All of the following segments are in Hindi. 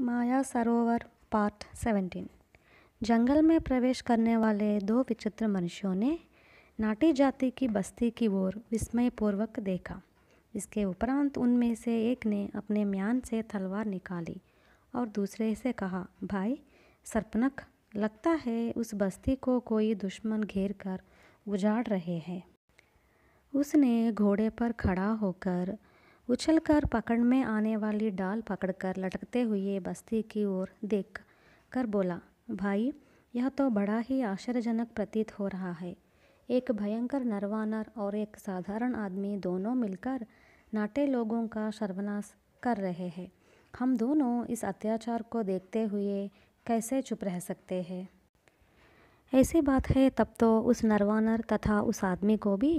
माया सरोवर पार्ट सेवेंटीन जंगल में प्रवेश करने वाले दो विचित्र मनुष्यों ने नाटी जाति की बस्ती की ओर विस्मयपूर्वक देखा इसके उपरांत उनमें से एक ने अपने म्यान से तलवार निकाली और दूसरे से कहा भाई सरपनक लगता है उस बस्ती को कोई दुश्मन घेर कर उजाड़ रहे हैं उसने घोड़े पर खड़ा होकर उछलकर पकड़ में आने वाली डाल पकड़कर लटकते हुए बस्ती की ओर देख कर बोला भाई यह तो बड़ा ही आश्चर्यजनक प्रतीत हो रहा है एक भयंकर नरवानर और एक साधारण आदमी दोनों मिलकर नाटे लोगों का सर्वनाश कर रहे हैं हम दोनों इस अत्याचार को देखते हुए कैसे चुप रह सकते हैं ऐसी बात है तब तो उस नरवानर तथा उस आदमी को भी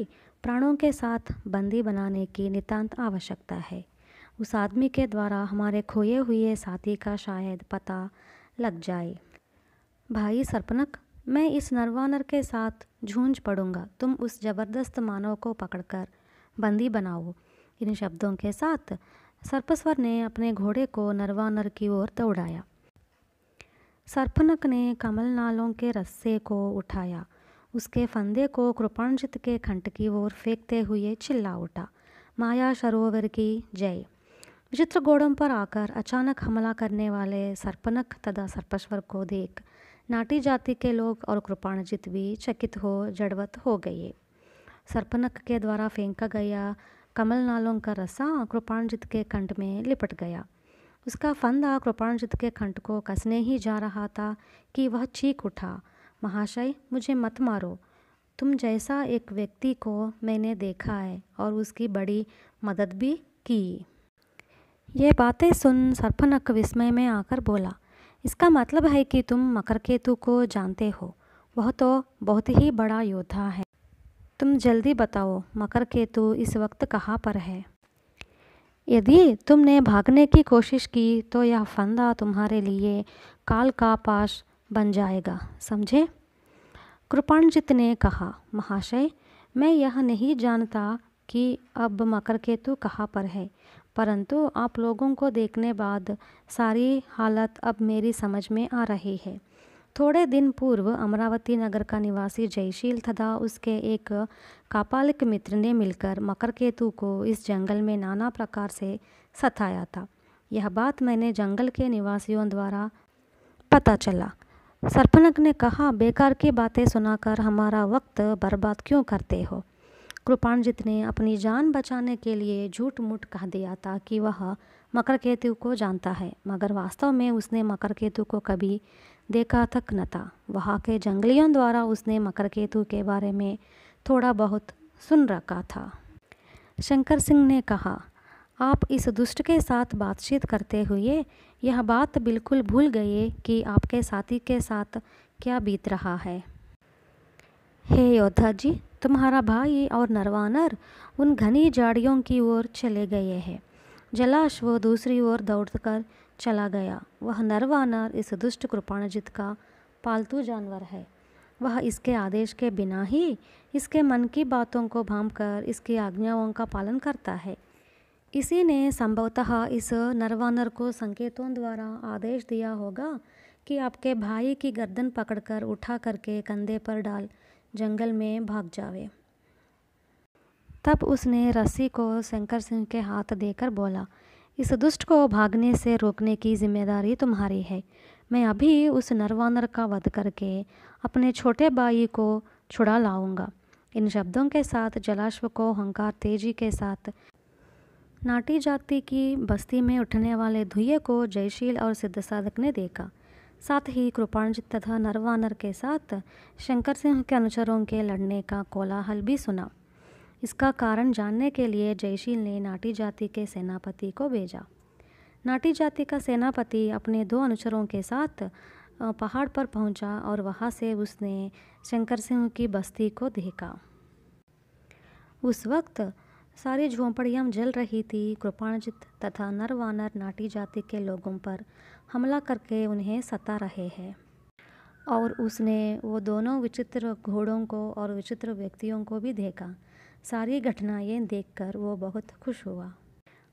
प्राणों के साथ बंदी बनाने की नितांत आवश्यकता है उस आदमी के द्वारा हमारे खोए हुए साथी का शायद पता लग जाए भाई सरपनक मैं इस नरवानर के साथ झूंझ पड़ूंगा तुम उस जबरदस्त मानव को पकड़कर बंदी बनाओ इन शब्दों के साथ सर्पस्वर ने अपने घोड़े को नरवानर की ओर दौड़ाया सर्पनक ने कमल नालों के रस्से को उठाया उसके फंदे को कृपाणजित के खंड की ओर फेंकते हुए चिल्ला उठा माया सरोवर की जय विचित्र घोड़ों पर आकर अचानक हमला करने वाले सर्पनक तथा सर्पस्वर को देख नाटी जाति के लोग और कृपाणजित भी चकित हो जड़वत हो गए सर्पनक के द्वारा फेंका गया कमल नालों का रसा कृपाणजित के कंठ में लिपट गया उसका फंदा कृपाणजित के खंड को कसने ही जा रहा था कि वह चीख उठा महाशय मुझे मत मारो तुम जैसा एक व्यक्ति को मैंने देखा है और उसकी बड़ी मदद भी की ये बातें सुन सर्पनक विस्मय में आकर बोला इसका मतलब है कि तुम मकर केतु को जानते हो वह तो बहुत ही बड़ा योद्धा है तुम जल्दी बताओ मकर केतु इस वक्त कहाँ पर है यदि तुमने भागने की कोशिश की तो यह फंदा तुम्हारे लिए काल का पाश बन जाएगा समझे कृपाणजित ने कहा महाशय मैं यह नहीं जानता कि अब मकर केतु कहाँ पर है परंतु आप लोगों को देखने बाद सारी हालत अब मेरी समझ में आ रही है थोड़े दिन पूर्व अमरावती नगर का निवासी जयशील तथा उसके एक कापालिक मित्र ने मिलकर मकर केतु को इस जंगल में नाना प्रकार से सताया था यह बात मैंने जंगल के निवासियों द्वारा पता चला सरपनक ने कहा बेकार की बातें सुनाकर हमारा वक्त बर्बाद क्यों करते हो कृपाणजित ने अपनी जान बचाने के लिए झूठ मूठ कह दिया था कि वह मकर केतु को जानता है मगर वास्तव में उसने मकर केतु को कभी देखा तक न था वहाँ के जंगलियों द्वारा उसने मकर केतु के बारे में थोड़ा बहुत सुन रखा था शंकर सिंह ने कहा आप इस दुष्ट के साथ बातचीत करते हुए यह बात बिल्कुल भूल गए कि आपके साथी के साथ क्या बीत रहा है हे योद्धा जी तुम्हारा भाई और नरवानर उन घनी झाड़ियों की ओर चले गए हैं जलाश वो दूसरी ओर दौड़कर चला गया वह नरवानर इस दुष्ट कृपाणजित का पालतू जानवर है वह इसके आदेश के बिना ही इसके मन की बातों को भाम कर इसकी आज्ञाओं का पालन करता है इसी ने संभवतः इस नरवानर को संकेतों द्वारा आदेश दिया होगा कि आपके भाई की गर्दन पकड़कर उठा करके कंधे पर डाल जंगल में भाग जावे तब उसने रस्सी को शंकर सिंह के हाथ देकर बोला इस दुष्ट को भागने से रोकने की जिम्मेदारी तुम्हारी है मैं अभी उस नरवानर का वध करके अपने छोटे भाई को छुड़ा लाऊंगा इन शब्दों के साथ जलाश्व को हंकार तेजी के साथ नाटी जाति की बस्ती में उठने वाले धुए को जयशील और सिद्ध साधक ने देखा साथ ही कृपाणजित तथा नरवानर के साथ शंकर सिंह के अनुचरों के लड़ने का कोलाहल भी सुना इसका कारण जानने के लिए जयशील ने नाटी जाति के सेनापति को भेजा नाटी जाति का सेनापति अपने दो अनुचरों के साथ पहाड़ पर पहुंचा और वहां से उसने शंकर सिंह की बस्ती को देखा उस वक्त सारी झोंपड़ियाँ जल रही थी कृपाणजित तथा नरवानर नाटी जाति के लोगों पर हमला करके उन्हें सता रहे हैं और उसने वो दोनों विचित्र घोड़ों को और विचित्र व्यक्तियों को भी देखा सारी घटनाएं देखकर वो बहुत खुश हुआ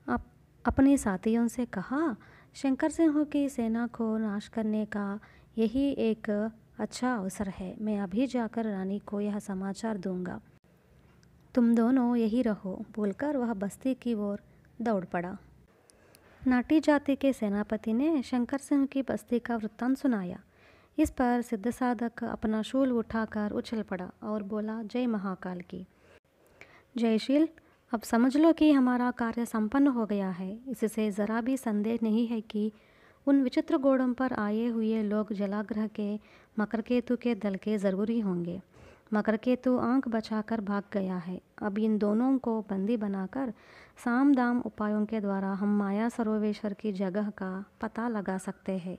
अप, अपने साथियों से कहा शंकर सिंह की सेना को नाश करने का यही एक अच्छा अवसर है मैं अभी जाकर रानी को यह समाचार दूंगा तुम दोनों यही रहो बोलकर वह बस्ती की ओर दौड़ पड़ा नाटी जाति के सेनापति ने शंकर सिंह की बस्ती का वृत्तांत सुनाया इस पर सिद्ध साधक अपना शूल उठाकर उछल पड़ा और बोला जय महाकाल की जयशील अब समझ लो कि हमारा कार्य संपन्न हो गया है इससे ज़रा भी संदेह नहीं है कि उन विचित्र घोड़ों पर आए हुए लोग जलाग्रह के मकर केतु के दल के ज़रूरी होंगे मकर केतु आंख बचाकर भाग गया है अब इन दोनों को बंदी बनाकर साम दाम उपायों के द्वारा हम माया सरोवेश्वर की जगह का पता लगा सकते हैं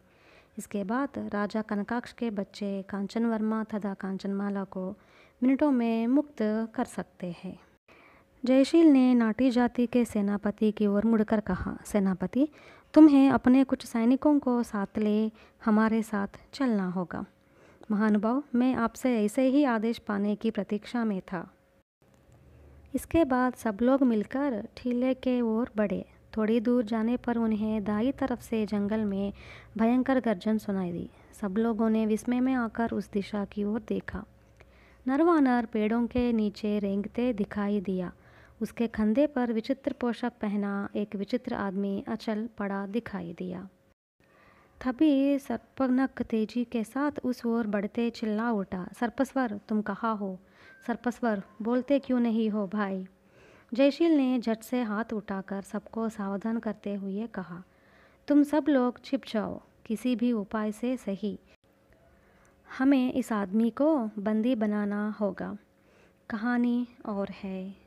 इसके बाद राजा कनकाक्ष के बच्चे कांचन वर्मा तथा कांचनमाला को मिनटों में मुक्त कर सकते हैं जयशील ने नाटी जाति के सेनापति की ओर मुड़कर कहा सेनापति तुम्हें अपने कुछ सैनिकों को साथ ले हमारे साथ चलना होगा महानुभाव मैं आपसे ऐसे ही आदेश पाने की प्रतीक्षा में था इसके बाद सब लोग मिलकर ठीले के ओर बढ़े थोड़ी दूर जाने पर उन्हें दाई तरफ से जंगल में भयंकर गर्जन सुनाई दी सब लोगों ने विस्मय में आकर उस दिशा की ओर देखा नरवानर पेड़ों के नीचे रेंगते दिखाई दिया उसके कंधे पर विचित्र पोशाक पहना एक विचित्र आदमी अचल पड़ा दिखाई दिया तभी सर्पनक तेजी के साथ उस ओर बढ़ते चिल्ला उठा सर्पस्वर तुम कहाँ हो सर्पस्वर बोलते क्यों नहीं हो भाई जयशील ने झट से हाथ उठाकर सबको सावधान करते हुए कहा तुम सब लोग छिप जाओ किसी भी उपाय से सही हमें इस आदमी को बंदी बनाना होगा कहानी और है